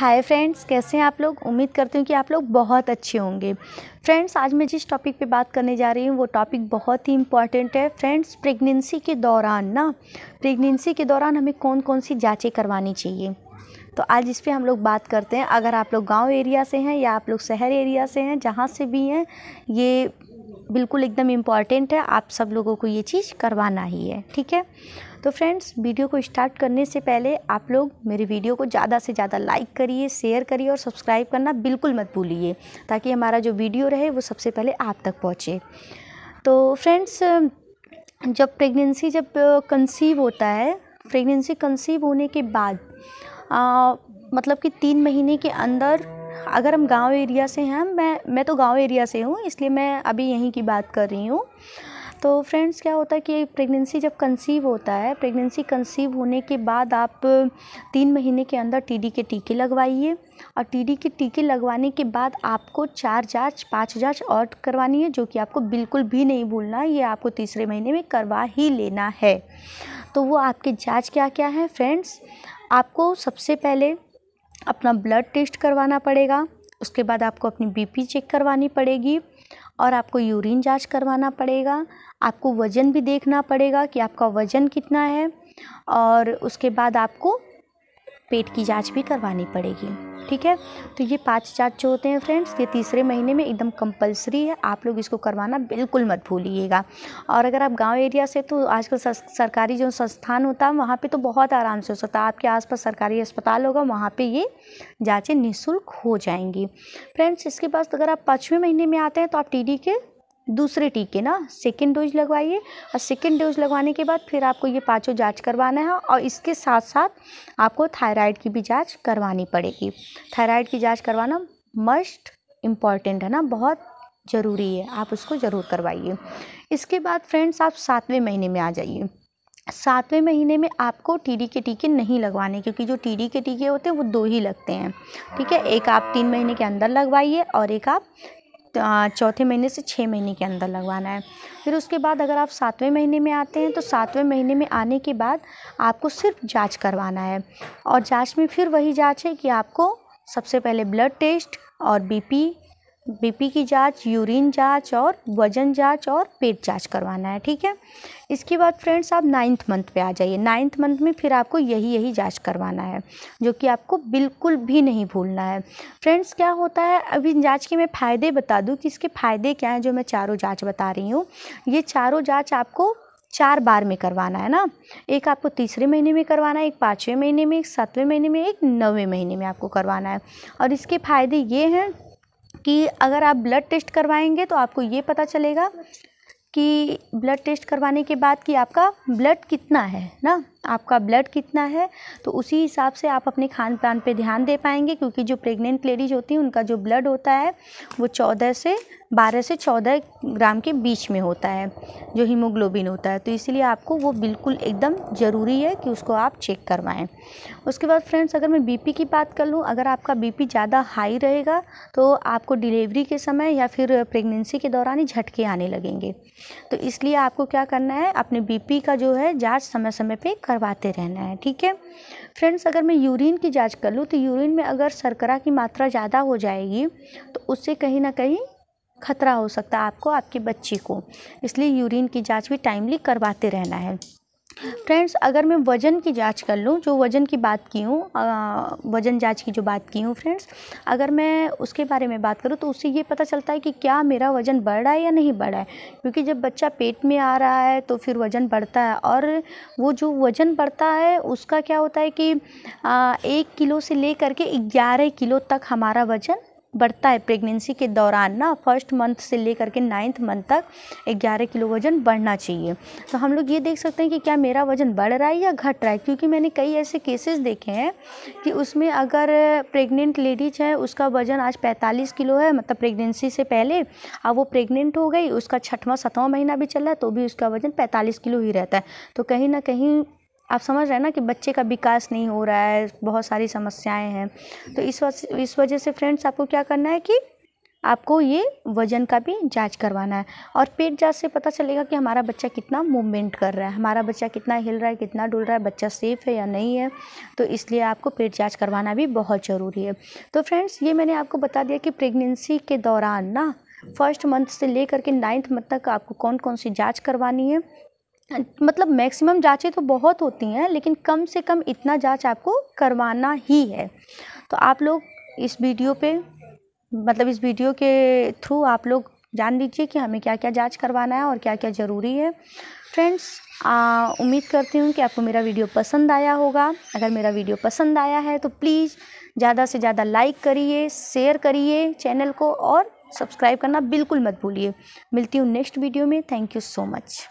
hi friends कैसे हैं आप लोग उम्मीद करती हूँ कि आप लोग बहुत अच्छे होंगे फ्रेंड्स आज मैं जिस टॉपिक पे बात करने जा रही हूँ वो टॉपिक बहुत ही इंपॉर्टेंट है फ्रेंड्स प्रेगनेंसी के दौरान ना प्रेगनेंसी के दौरान हमें कौन कौन सी जाँचें करवानी चाहिए तो आज इस पर हम लोग बात करते हैं अगर आप लोग गाँव एरिया से हैं या आप लोग शहर एरिया से हैं जहाँ से भी हैं ये बिल्कुल एकदम इम्पॉर्टेंट है आप सब लोगों को ये चीज़ करवाना ही है ठीक है तो फ्रेंड्स वीडियो को स्टार्ट करने से पहले आप लोग मेरे वीडियो को ज़्यादा से ज़्यादा लाइक करिए शेयर करिए और सब्सक्राइब करना बिल्कुल मत भूलिए ताकि हमारा जो वीडियो रहे वो सबसे पहले आप तक पहुँचे तो फ्रेंड्स जब प्रेगनेंसी जब कंसीव होता है प्रेगनेंसी कंसीव होने के बाद आ, मतलब कि तीन महीने के अंदर अगर हम गांव एरिया से हैं मैं मैं तो गांव एरिया से हूँ इसलिए मैं अभी यहीं की बात कर रही हूँ तो फ्रेंड्स क्या होता है कि प्रेगनेंसी जब कंसीव होता है प्रेगनेंसी कंसीव होने के बाद आप तीन महीने के अंदर टीडी के टीके लगवाइए और टीडी के टीके लगवाने के बाद आपको चार जांच पांच जांच और करवानी है जो कि आपको बिल्कुल भी नहीं भूलना ये आपको तीसरे महीने में करवा ही लेना है तो वो आपके जाँच क्या क्या है फ्रेंड्स आपको सबसे पहले अपना ब्लड टेस्ट करवाना पड़ेगा उसके बाद आपको अपनी बीपी चेक करवानी पड़ेगी और आपको यूरिन जाँच करवाना पड़ेगा आपको वज़न भी देखना पड़ेगा कि आपका वज़न कितना है और उसके बाद आपको पेट की जांच भी करवानी पड़ेगी ठीक है तो ये पांच जाँच जो होते हैं फ्रेंड्स ये तीसरे महीने में एकदम कंपलसरी है आप लोग इसको करवाना बिल्कुल मत भूलिएगा और अगर आप गांव एरिया से तो आजकल सरकारी जो संस्थान होता है वहाँ पे तो बहुत आराम से हो सकता है आपके आसपास सरकारी अस्पताल होगा वहाँ पे ये जाँचें निःशुल्क हो जाएंगी फ्रेंड्स इसके बाद तो अगर आप पाँचवें महीने में आते हैं तो आप टी के दूसरे टीके ना सेकेंड डोज लगवाइए और सेकेंड डोज लगवाने के बाद फिर आपको ये पाँचों जांच करवाना है और इसके साथ साथ आपको थायराइड की भी जांच करवानी पड़ेगी थायराइड की जांच करवाना मस्ट इम्पॉर्टेंट है ना बहुत ज़रूरी है आप उसको ज़रूर करवाइए इसके बाद फ्रेंड्स आप सातवें महीने में आ जाइए सातवें महीने में आपको टीडी के टीके नहीं लगवाने क्योंकि जो टीडी के टीके होते हैं वो दो ही लगते हैं ठीक है एक आप तीन महीने के अंदर लगवाइए और एक आप चौथे महीने से छः महीने के अंदर लगवाना है फिर उसके बाद अगर आप सातवें महीने में आते हैं तो सातवें महीने में आने के बाद आपको सिर्फ जाँच करवाना है और जाँच में फिर वही जाँच है कि आपको सबसे पहले ब्लड टेस्ट और बी पी बीपी की जांच यूरिन जांच और वजन जांच और पेट जांच करवाना है ठीक है इसके बाद फ्रेंड्स आप नाइन्थ मंथ पे आ जाइए नाइन्थ मंथ में फिर आपको यही यही जांच करवाना है जो कि आपको बिल्कुल भी नहीं भूलना है फ्रेंड्स क्या होता है अभी इन जाँच के मैं फ़ायदे बता दूँ कि इसके फ़ायदे क्या हैं जो मैं चारों जाँच बता रही हूँ ये चारों जाँच आपको चार बार में करवाना है ना एक आपको तीसरे महीने में करवाना है एक पाँचवें महीने में एक सातवें महीने में एक नौवें महीने में आपको करवाना है और इसके फ़ायदे ये हैं कि अगर आप ब्लड टेस्ट करवाएंगे तो आपको ये पता चलेगा कि ब्लड टेस्ट करवाने के बाद कि आपका ब्लड कितना है ना आपका ब्लड कितना है तो उसी हिसाब से आप अपने खान पान पर ध्यान दे पाएंगे क्योंकि जो प्रेग्नेंट लेडीज होती हैं उनका जो ब्लड होता है वो चौदह से बारह से चौदह ग्राम के बीच में होता है जो हीमोग्लोबिन होता है तो इसीलिए आपको वो बिल्कुल एकदम ज़रूरी है कि उसको आप चेक करवाएं उसके बाद फ्रेंड्स अगर मैं बीपी की बात कर लूँ अगर आपका बीपी ज़्यादा हाई रहेगा तो आपको डिलीवरी के समय या फिर प्रेगनेंसी के दौरान ही झटके आने लगेंगे तो इसलिए आपको क्या करना है अपने बी का जो है जाँच समय समय पर करवाते रहना है ठीक है फ्रेंड्स अगर मैं यूरिन की जांच कर लूँ तो यूरिन में अगर शर्करा की मात्रा ज़्यादा हो जाएगी तो उससे कहीं ना कहीं खतरा हो सकता है आपको आपकी बच्ची को इसलिए यूरिन की जाँच भी टाइमली करवाते रहना है फ्रेंड्स अगर मैं वज़न की जांच कर लूँ जो वज़न की बात की हूँ वज़न जांच की जो बात की हूँ फ्रेंड्स अगर मैं उसके बारे में बात करूँ तो उससे ये पता चलता है कि क्या मेरा वज़न बढ़ रहा है या नहीं बढ़ रहा है क्योंकि जब बच्चा पेट में आ रहा है तो फिर वज़न बढ़ता है और वो जो वज़न बढ़ता है उसका क्या होता है कि एक किलो से ले करके ग्यारह किलो तक हमारा वज़न बढ़ता है प्रेगनेंसी के दौरान ना फर्स्ट मंथ से लेकर के नाइन्थ मंथ तक ग्यारह किलो वज़न बढ़ना चाहिए तो हम लोग ये देख सकते हैं कि क्या मेरा वज़न बढ़ रहा है या घट रहा है क्योंकि मैंने कई ऐसे केसेस देखे हैं कि उसमें अगर प्रेग्नेंट लेडीज है उसका वज़न आज 45 किलो है मतलब प्रेगनेंसी से पहले अब वो प्रेगनेंट हो गई उसका छठवां सतवां महीना भी चल रहा है तो भी उसका वज़न पैंतालीस किलो ही रहता है तो कहीं ना कहीं आप समझ रहे हैं ना कि बच्चे का विकास नहीं हो रहा है बहुत सारी समस्याएं हैं तो इस वजह इस वजह से फ्रेंड्स आपको क्या करना है कि आपको ये वजन का भी जांच करवाना है और पेट जांच से पता चलेगा कि हमारा बच्चा कितना मूवमेंट कर रहा है हमारा बच्चा कितना हिल रहा है कितना डुल रहा है बच्चा सेफ़ है या नहीं है तो इसलिए आपको पेट जांच करवाना भी बहुत ज़रूरी है तो फ्रेंड्स ये मैंने आपको बता दिया कि प्रेगनेंसी के दौरान ना फर्स्ट मंथ से लेकर के नाइन्थ मंथ तक आपको कौन कौन सी जांच करवानी है मतलब मैक्सिमम जांचें तो बहुत होती हैं लेकिन कम से कम इतना जांच आपको करवाना ही है तो आप लोग इस वीडियो पे मतलब इस वीडियो के थ्रू आप लोग जान लीजिए कि हमें क्या क्या जांच करवाना है और क्या क्या ज़रूरी है फ्रेंड्स उम्मीद करती हूँ कि आपको मेरा वीडियो पसंद आया होगा अगर मेरा वीडियो पसंद आया है तो प्लीज़ ज़्यादा से ज़्यादा लाइक करिए शेयर करिए चैनल को और सब्सक्राइब करना बिल्कुल मत भूलिए मिलती हूँ नेक्स्ट वीडियो में थैंक यू सो मच